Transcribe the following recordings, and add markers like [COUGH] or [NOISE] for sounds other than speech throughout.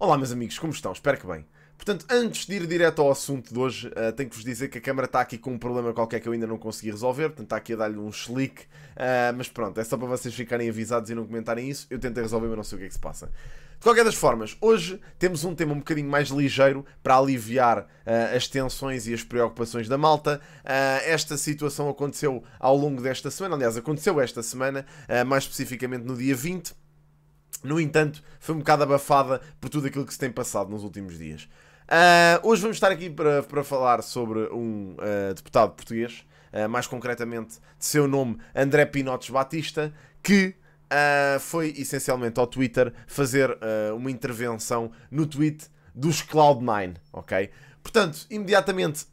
Olá, meus amigos, como estão? Espero que bem. Portanto, antes de ir direto ao assunto de hoje, uh, tenho que vos dizer que a câmera está aqui com um problema qualquer que eu ainda não consegui resolver, portanto está aqui a dar-lhe um slick, uh, mas pronto, é só para vocês ficarem avisados e não comentarem isso. Eu tentei resolver, mas não sei o que é que se passa. De qualquer das formas, hoje temos um tema um bocadinho mais ligeiro para aliviar uh, as tensões e as preocupações da malta. Uh, esta situação aconteceu ao longo desta semana, aliás, aconteceu esta semana, mais especificamente no dia 20 no entanto, foi um bocado abafada por tudo aquilo que se tem passado nos últimos dias. Uh, hoje vamos estar aqui para, para falar sobre um uh, deputado português, uh, mais concretamente de seu nome André Pinotes Batista, que foi essencialmente ao Twitter fazer uma intervenção no tweet dos Cloud9, ok? Portanto, imediatamente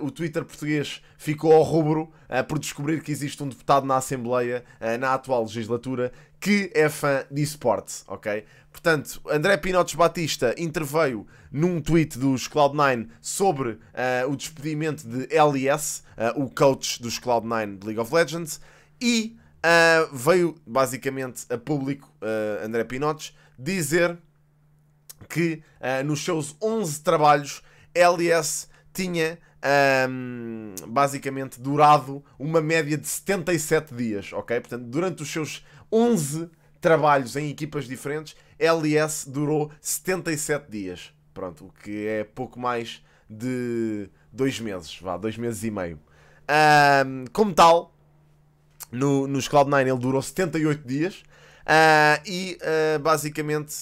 uh, o Twitter português ficou ao rubro uh, por descobrir que existe um deputado na Assembleia, uh, na atual legislatura, que é fã de esportes, ok? Portanto, André Pinotes Batista interveio num tweet dos Cloud9 sobre o despedimento de LES, o coach dos Cloud9 de League of Legends, e veio basicamente a público André Pinotes dizer que nos seus 11 trabalhos LS tinha um, basicamente durado uma média de 77 dias, ok? Portanto, durante os seus 11 trabalhos em equipas diferentes, LS durou 77 dias. Pronto, o que é pouco mais de dois meses, vá, dois meses e meio. Um, como tal, no, nos Cloud9 ele durou 78 dias uh, e uh, basicamente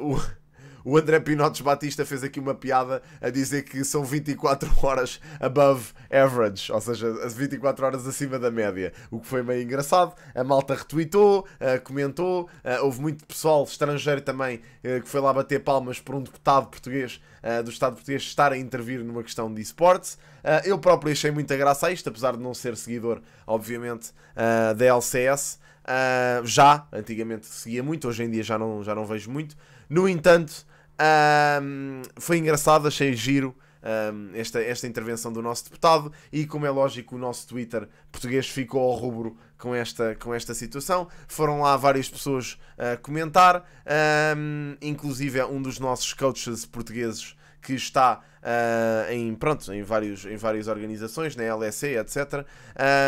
uh, o [LAUGHS] O André Pinotes Batista fez aqui uma piada a dizer que são 24 [LAUGHS] horas above average, ou seja, as 24 horas acima da média, o que foi meio engraçado. A malta retweetou, eh, comentou, eh, houve muito pessoal estrangeiro também eh, que foi lá bater palmas por um deputado português do Estado português estar a intervir numa questão de esportes. eu próprio achei muita graça a isto, apesar de não ser seguidor, obviamente, da LCS. Uh, já, antigamente seguia muito, hoje em dia já não, já não vejo muito. No entanto, ah, foi engraçado, achei giro um, ah, esta, esta intervenção do nosso deputado e, como é lógico, o nosso Twitter português ficou ao rubro com esta, com esta situação. Foram lá várias pessoas uh, comentar, um, inclusive é um dos nossos coaches portugueses que está uh, em, pronto, em, vários, em várias organizações, na LSE, etc.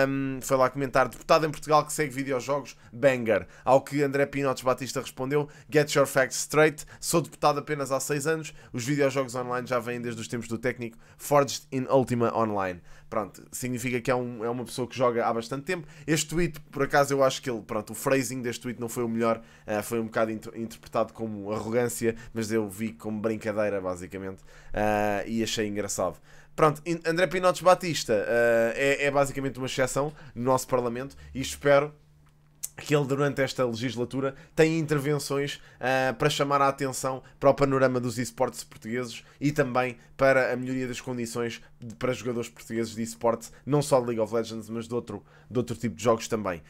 Um, foi lá comentar, deputado em Portugal que segue videojogos, banger. Ao que André Pinotes Batista respondeu, get your facts straight, sou deputado apenas há 6 anos, os videojogos online já vêm desde os tempos do técnico, forged in Ultima Online. Pronto, significa que é, um, é uma pessoa que joga há bastante tempo. Este tweet, por acaso, eu acho que ele, pronto, o phrasing deste tweet não foi o melhor, uh, foi um bocado int interpretado como arrogância, mas eu vi como brincadeira, basicamente. Ah, e achei engraçado. Pronto, André Pinotes Batista uh, é, é, basicamente uma exceção no nosso Parlamento e espero que ele, durante esta legislatura, tem intervenções uh, para chamar a atenção para o panorama dos esportes portugueses e também para a melhoria das condições de, para jogadores portugueses de esportes, não só de League of Legends, mas de outro, de outro tipo de jogos também. Uh,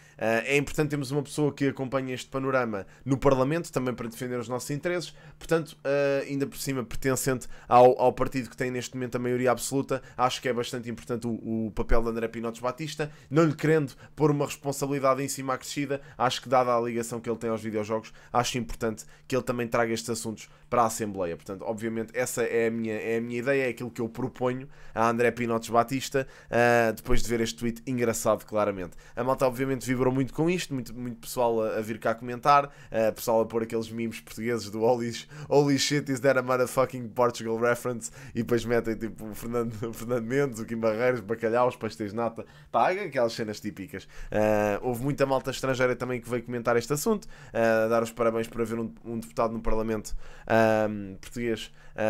é importante termos uma pessoa que acompanhe este panorama no Parlamento, também para defender os nossos interesses, portanto, uh, ainda por cima, pertencente ao, ao partido que tem neste momento a maioria absoluta, acho que é bastante importante o, o papel de André Pinotes Batista, não lhe querendo pôr uma responsabilidade em cima acrescida Acho que, dada a ligação que ele tem aos videojogos, acho importante que ele também traga estes assuntos para a Assembleia. Portanto, obviamente, essa é a minha, é a minha ideia, é aquilo que eu proponho a André Pinotes Batista, uh, depois de ver este tweet engraçado, claramente. A malta, obviamente, vibrou muito com isto, muito, muito pessoal a, a vir cá comentar, uh, pessoal a pôr aqueles memes portugueses do holy, holy shit, is that a motherfucking Portugal reference? E depois metem tipo o Fernando, [LAUGHS] o Fernando Mendes, o Kim Barreiros, bacalhau, os pastéis nata, pá, aquelas cenas típicas. Uh, houve muita malta estrangeira também que veio comentar este assunto, uh, dar os parabéns por haver um, um deputado no Parlamento um, ehm, português um,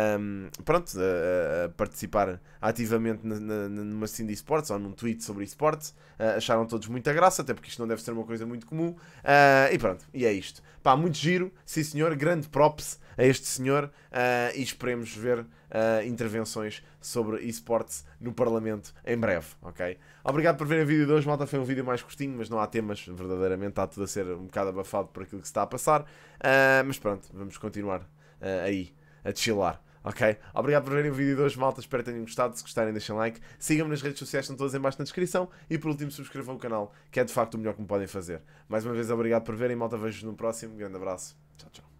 ehm, pronto, eh, eh, a, participar ativamente na, na, numa Cindy Sports esportes ou num tweet sobre esportes. Uh, acharam todos muita graça, até porque isto não deve ser uma coisa muito comum. Uh, e pronto, e é isto. Pá, muito giro, sim senhor, grande props a este senhor uh, e esperemos ver intervenções sobre esportes no Parlamento em breve, ok? Obrigado por verem o vídeo de hoje, malta. Foi um vídeo mais curtinho, mas não há temas verdadeiramente obviamente está tudo a ser um bocado abafado por aquilo que se está a passar, uh, mas pronto, vamos continuar uh, aí a chilar. Ok? Obrigado por verem o vídeo de hoje, malta. Espero que tenham gostado. Se gostarem, deixem like. Sigam-me nas redes sociais, estão todas em baixo na descrição. E por último, subscrevam o canal, que é de facto o melhor que me podem fazer. Mais uma vez, obrigado por verem, malta. Vejo-vos no próximo. Um grande abraço. Tchau, tchau.